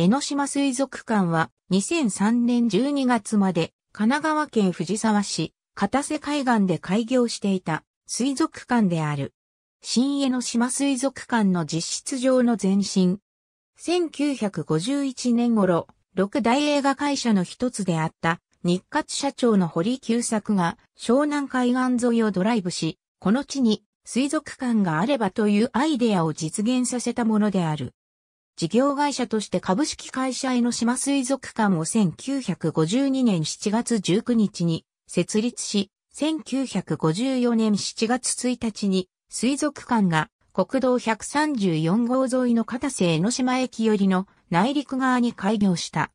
江ノ島水族館は2003年12月まで神奈川県藤沢市片瀬海岸で開業していた水族館である。新江ノ島水族館の実質上の前身。1951年頃、六大映画会社の一つであった日活社長の堀久作が湘南海岸沿いをドライブし、この地に水族館があればというアイデアを実現させたものである。事業会社として株式会社江ノ島水族館を1952年7月19日に設立し、1954年7月1日に水族館が国道134号沿いの片瀬江ノ島駅寄りの内陸側に開業した。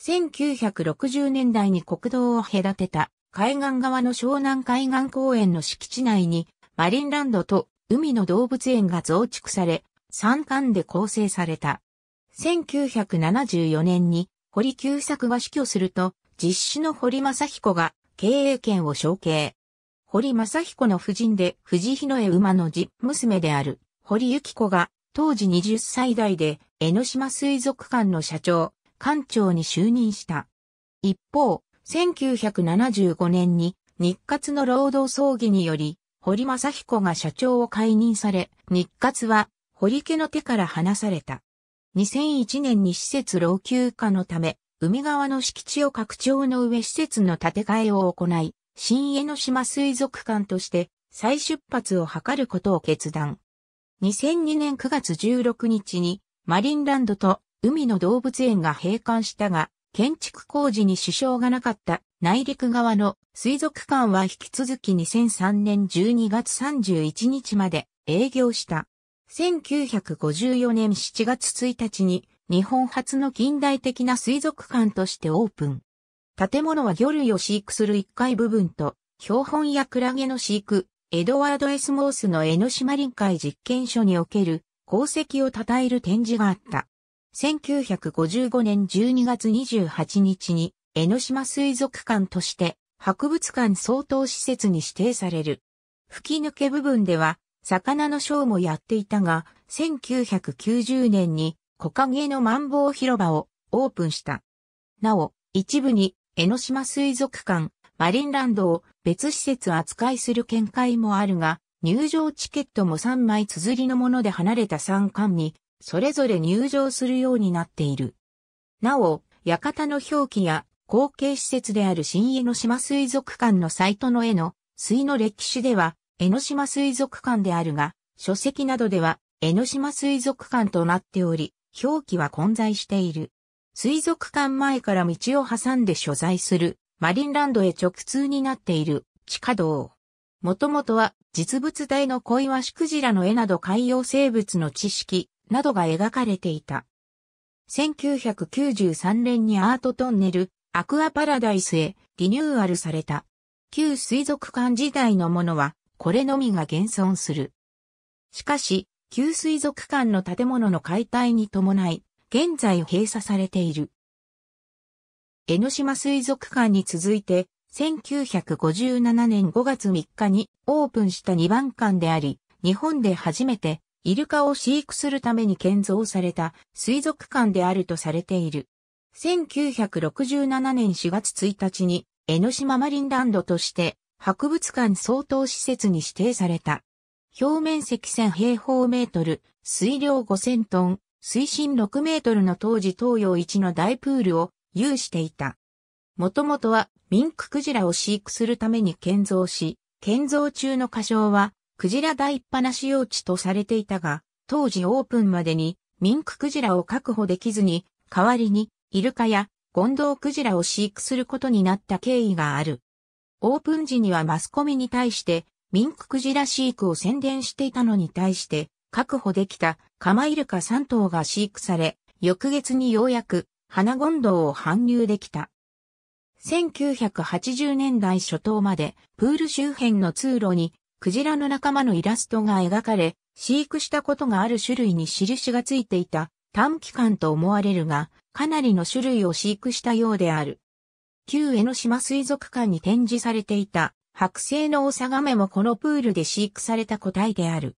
1960年代に国道を隔てた海岸側の湘南海岸公園の敷地内にマリンランドと海の動物園が増築され、3巻で構成された。1974年に堀久作が死去すると、実施の堀正彦が経営権を承継。堀正彦の夫人で藤日の絵馬の実娘である堀幸子が当時20歳代で江ノ島水族館の社長、館長に就任した。一方、1975年に日活の労働葬儀により、堀正彦が社長を解任され、日活は堀家の手から離された。2001年に施設老朽化のため、海側の敷地を拡張の上施設の建て替えを行い、新江ノ島水族館として再出発を図ることを決断。2002年9月16日にマリンランドと海の動物園が閉館したが、建築工事に支障がなかった内陸側の水族館は引き続き2003年12月31日まで営業した。1954年7月1日に日本初の近代的な水族館としてオープン。建物は魚類を飼育する1階部分と、標本やクラゲの飼育、エドワード・エスモースの江ノ島臨海実験所における功績を称える展示があった。1955年12月28日に江ノ島水族館として博物館相当施設に指定される。吹き抜け部分では魚のショーもやっていたが、1990年に木陰のマンボウ広場をオープンした。なお、一部に江ノ島水族館、マリンランドを別施設扱いする見解もあるが、入場チケットも3枚綴りのもので離れた3館に、それぞれ入場するようになっている。なお、館の表記や後継施設である新江ノ島水族館のサイトの絵の水の歴史では、江ノ島水族館であるが、書籍などでは江ノ島水族館となっており、表記は混在している。水族館前から道を挟んで所在するマリンランドへ直通になっている地下道。もともとは実物大の小岩シクジラの絵など海洋生物の知識などが描かれていた。1993年にアートトンネルアクアパラダイスへリニューアルされた。旧水族館時代のものはこれのみが現存する。しかし、旧水族館の建物の解体に伴い、現在閉鎖されている。江ノ島水族館に続いて、1957年5月3日にオープンした2番館であり、日本で初めてイルカを飼育するために建造された水族館であるとされている。1967年4月1日に江ノ島マリンランドとして博物館相当施設に指定された。表面積1000平方メートル、水量5000トン、水深6メートルの当時東洋一の大プールを有していた。もともとはミンククジラを飼育するために建造し、建造中の箇小はクジラ大っぱなし用地とされていたが、当時オープンまでにミンククジラを確保できずに、代わりにイルカやゴンドウクジラを飼育することになった経緯がある。オープン時にはマスコミに対して、ミンククジラ飼育を宣伝していたのに対して、確保できたカマイルカ3頭が飼育され、翌月にようやく花ゴンドウを搬入できた。1980年代初頭までプール周辺の通路にクジラの仲間のイラストが描かれ、飼育したことがある種類に印がついていた短期間と思われるが、かなりの種類を飼育したようである。旧江ノ島水族館に展示されていた、白星のオサガメもこのプールで飼育された個体である。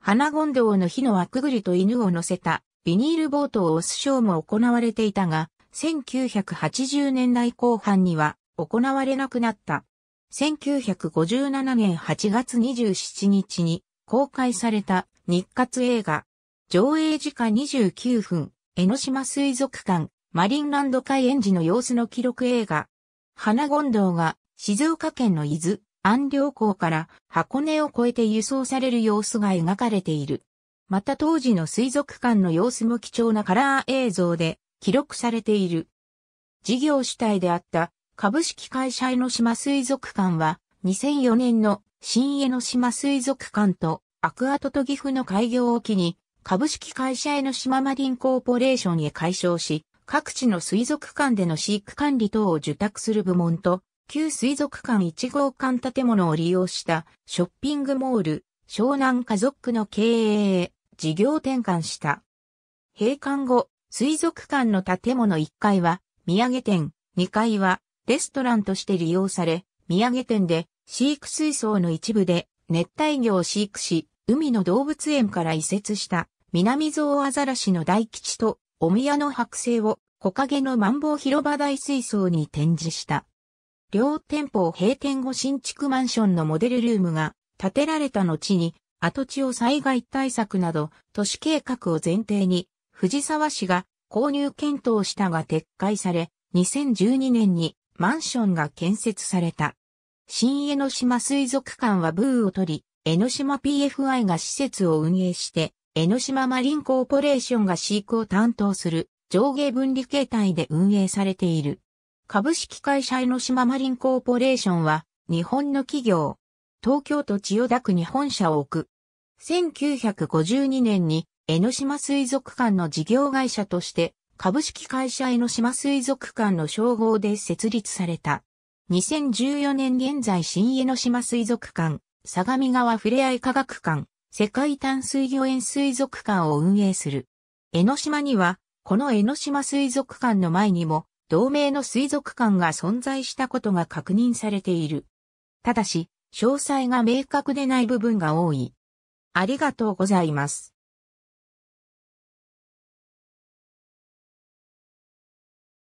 花ゴンドウの火の枠ぐりと犬を乗せたビニールボートを押すショーも行われていたが、1980年代後半には行われなくなった。1957年8月27日に公開された日活映画。上映時間29分、江ノ島水族館、マリンランド海園児の様子の記録映画。花権ウが静岡県の伊豆、安良港から箱根を越えて輸送される様子が描かれている。また当時の水族館の様子も貴重なカラー映像で記録されている。事業主体であった株式会社江ノ島水族館は2004年の新江ノ島水族館とアクアトト岐阜の開業を機に株式会社江ノ島マリンコーポレーションへ解消し各地の水族館での飼育管理等を受託する部門と、旧水族館1号館建物を利用したショッピングモール、湘南家族の経営へ事業転換した。閉館後、水族館の建物1階は、土産店、2階は、レストランとして利用され、土産店で、飼育水槽の一部で、熱帯魚を飼育し、海の動物園から移設した、南ゾウアザラシの大吉と、お宮の剥製を、木陰の万房広場大水槽に展示した。両店舗を閉店後新築マンションのモデルルームが建てられた後に、跡地を災害対策など都市計画を前提に、藤沢市が購入検討したが撤回され、2012年にマンションが建設された。新江ノ島水族館はブーを取り、江ノ島 PFI が施設を運営して、江ノ島マリンコーポレーションが飼育を担当する上下分離形態で運営されている。株式会社江ノ島マリンコーポレーションは日本の企業、東京都千代田区に本社を置く。1952年に江ノ島水族館の事業会社として株式会社江ノ島水族館の称号で設立された。2014年現在新江ノ島水族館、相模川ふれあい科学館、世界淡水魚園水族館を運営する。江ノ島には、この江ノ島水族館の前にも、同盟の水族館が存在したことが確認されている。ただし、詳細が明確でない部分が多い。ありがとうございます。